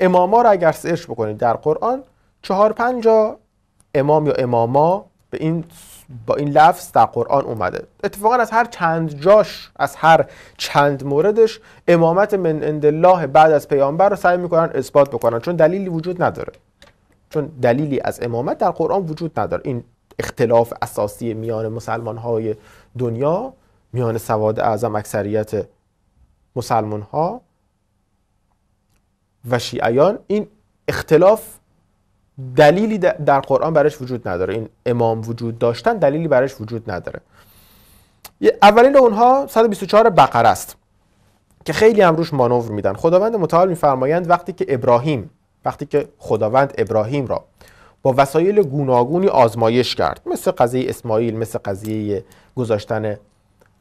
اماما رو اگر سرچ بکنید در قرآن چهار پنجا امام یا اماما به این با این لفظ در قرآن اومده اتفاقا از هر چند جاش از هر چند موردش امامت من عند الله بعد از پیامبر رو سعی میکنن اثبات بکنن چون دلیلی وجود نداره چون دلیلی از امامت در قرآن وجود نداره این اختلاف اساسی میان مسلمان های دنیا میان سواد اعظم اکثریت مسلمان ها و شیعیان این اختلاف دلیلی در قرآن برش وجود نداره این امام وجود داشتن دلیلی برش وجود نداره اولین اونها 124 بقر است که خیلی هم روش مانور میدن خداوند متعال میفرمایند وقتی که ابراهیم وقتی که خداوند ابراهیم را با وسایل گوناگونی آزمایش کرد مثل قضیه اسماعیل مثل قضیه گذاشتن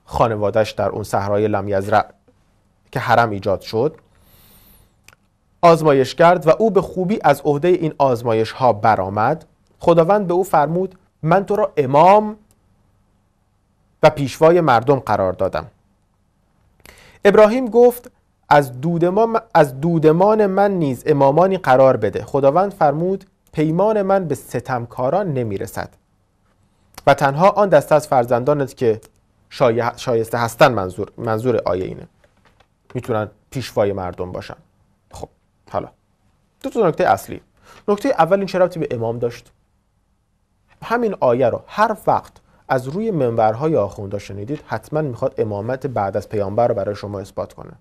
خانوادهش در اون صحرای لم که حرم ایجاد شد آزمایش کرد و او به خوبی از عهده این آزمایش ها برآمد خداوند به او فرمود من تو را امام و پیشوای مردم قرار دادم ابراهیم گفت از, دودمان از دودمان من نیز امامانی قرار بده خداوند فرمود پیمان من به ستمکاران نمیرسد و تنها آن دسته از فرزندانت که شایسته هستن منظور, منظور آیه اینه میتونن پیشوای مردم باشن حالا دو تا نکته اصلی نکته اول این چه به امام داشت همین آیه رو هر وقت از روی منبرهای آخوندا شنیدید حتما میخواد امامت بعد از پیامبر رو برای شما اثبات کنه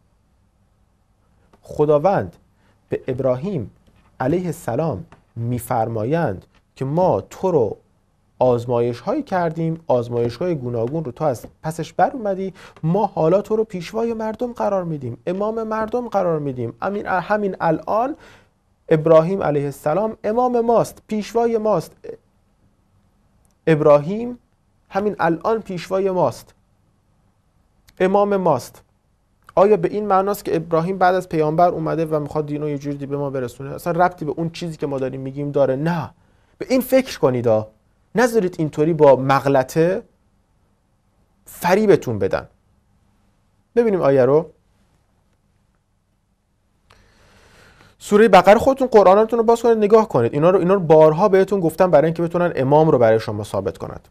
خداوند به ابراهیم علیه السلام میفرمایند که ما تو رو آزمایش هایی کردیم آزمایش های گوناگون رو تو از پسش بر اومدی ما حالا تو رو پیشوای مردم قرار میدیم امام مردم قرار میدیم همین الان ابراهیم علیه السلام امام ماست پیشوای ماست ابراهیم همین الان پیشوای ماست امام ماست آیا به این معناست که ابراهیم بعد از پیامبر اومده و میخواد دین رو یه جوری به ما برسونه اصلا ربطی به اون چیزی که ما داریم میگیم داره نه به این فکر کنید نذارید اینطوری با مغلطه فریبتون بدن ببینیم آیه رو سوره بقره خودتون قرآنتون رو باز کنید نگاه کنید اینا رو اینا رو بارها بهتون گفتم برای اینکه بتونن امام رو برای شما ثابت کنند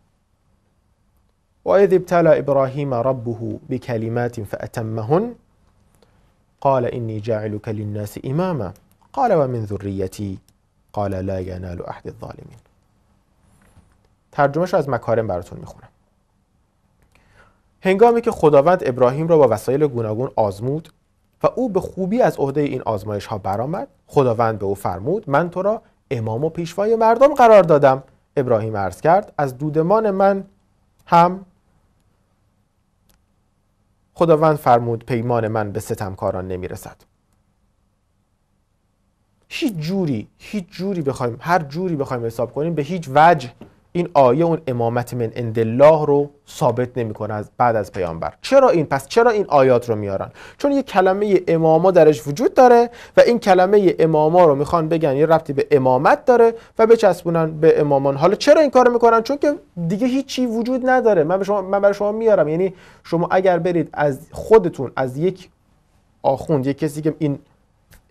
و اذ ابتلا ابراهیم ربه بکلمات فاتمهن قال انی جاعلک للناس اماما قال ومن ذریتی قال لا ینال احد الظالمین ترجمهش از مکارم براتون میخونم هنگامی که خداوند ابراهیم را با وسایل گوناگون آزمود و او به خوبی از عهده این آزمایش ها برآمد خداوند به او فرمود من تو را امام و پیشوای مردم قرار دادم ابراهیم عرض کرد از دودمان من هم خداوند فرمود پیمان من به ستمکاران نمیرسد هیچ جوری هیچ جوری بخوایم هر جوری بخوایم حساب کنیم به هیچ وجه این آیه اون امامت من عند الله رو ثابت نمیکنه از بعد از پیامبر چرا این پس چرا این آیات رو میارن چون یه کلمه اماما درش وجود داره و این کلمه اماما رو میخوان بگن یه ربطی به امامت داره و بچسبونن به امامان حالا چرا این کارو میکنن چون که دیگه هیچی وجود نداره من به شما من برای شما میارم یعنی شما اگر برید از خودتون از یک آخوند یک کسی که این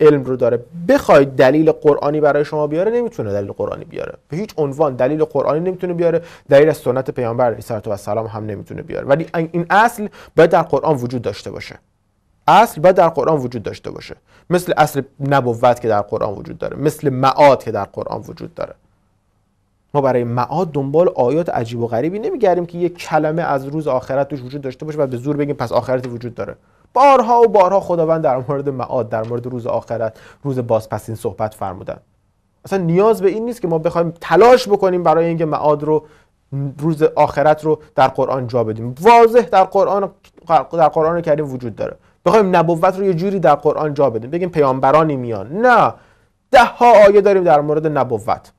علم رو داره بخواید دلیل قرآنی برای شما بیاره نمیتونه دلیل قرآنی بیاره به هیچ عنوان دلیل قرآنی نمیتونه بیاره دلیل از سنت پیامبر علیه و سلام هم نمیتونه بیاره ولی این اصل باید در قرآن وجود داشته باشه اصل باید در قرآن وجود داشته باشه مثل اصل نبوت که در قرآن وجود داره مثل معاد که در قرآن وجود داره ما برای معاد دنبال آیات عجیب و غریبی نمیگردیم که یک کلمه از روز آخرت توش وجود داشته باشه و به زور بگیم پس آخرت وجود داره بارها و بارها خداوند در مورد معاد در مورد روز آخرت روز بازپسین صحبت فرمودن اصلا نیاز به این نیست که ما بخوایم تلاش بکنیم برای اینکه معاد رو روز آخرت رو در قرآن جا بدیم واضح در قرآن در قرآن کریم وجود داره بخوایم نبوت رو یه جوری در قرآن جا بدیم بگیم پیامبرانی میان نه ده ها آیه داریم در مورد نبوت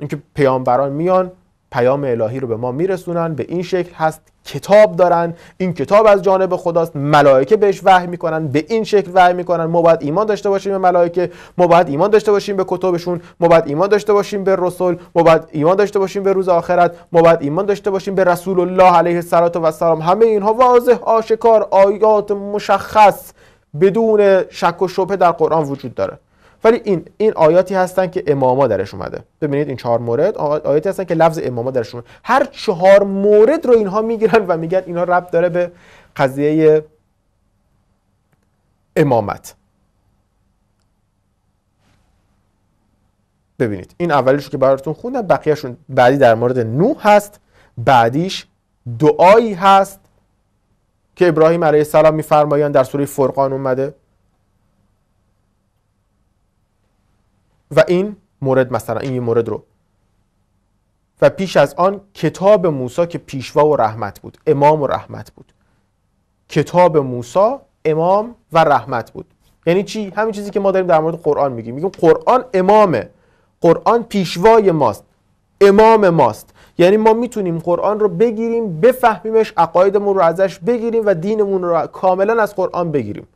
اینکه پیامبران میان پیام الهی رو به ما میرسونن به این شکل هست کتاب دارن این کتاب از جانب خداست ملائکه بهش وحی میکنن به این شکل وحی میکنن ما باید ایمان داشته باشیم به ملائکه ما باید ایمان داشته باشیم به کتابشون ما باید ایمان داشته باشیم به رسول ما باید ایمان داشته باشیم به روز آخرت ما باید ایمان داشته باشیم به رسول الله علیه الصلاه و السلام همه اینها واضح آشکار آیات مشخص بدون شک و شبهه در قرآن وجود داره ولی این این آیاتی هستن که اماما درش اومده ببینید این چهار مورد آیاتی هستن که لفظ اماما درش اومده هر چهار مورد رو اینها میگیرن و میگن اینا رب داره به قضیه امامت ببینید این اولیش که براتون خوندم بقیهشون بعدی در مورد نوح هست بعدیش دعایی هست که ابراهیم علیه السلام میفرمایند در سوره فرقان اومده و این مورد مثلا این مورد رو و پیش از آن کتاب موسی که پیشوا و رحمت بود امام و رحمت بود کتاب موسی امام و رحمت بود یعنی چی همین چیزی که ما داریم در مورد قرآن میگیم میگیم قرآن امامه قرآن پیشوای ماست امام ماست یعنی ما میتونیم قرآن رو بگیریم بفهمیمش عقایدمون رو ازش بگیریم و دینمون رو کاملا از قرآن بگیریم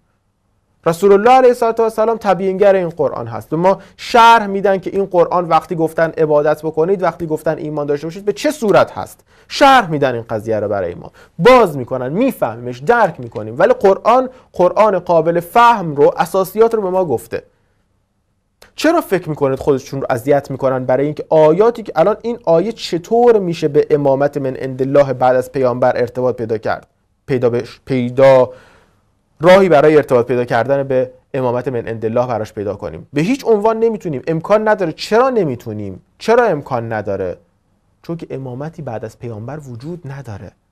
رسول الله علیه و سلام تبیینگر این قرآن هست و ما شرح میدن که این قرآن وقتی گفتن عبادت بکنید وقتی گفتن ایمان داشته باشید به چه صورت هست شرح میدن این قضیه رو برای ما باز میکنن میفهمیمش درک میکنیم ولی قرآن قرآن قابل فهم رو اساسیات رو به ما گفته چرا فکر میکنید خودشون رو اذیت میکنن برای اینکه آیاتی که الان این آیه چطور میشه به امامت من عند الله بعد از پیامبر ارتباط پیدا کرد پیدا پیدا راهی برای ارتباط پیدا کردن به امامت من اندلاه براش پیدا کنیم به هیچ عنوان نمیتونیم امکان نداره چرا نمیتونیم چرا امکان نداره چون که امامتی بعد از پیامبر وجود نداره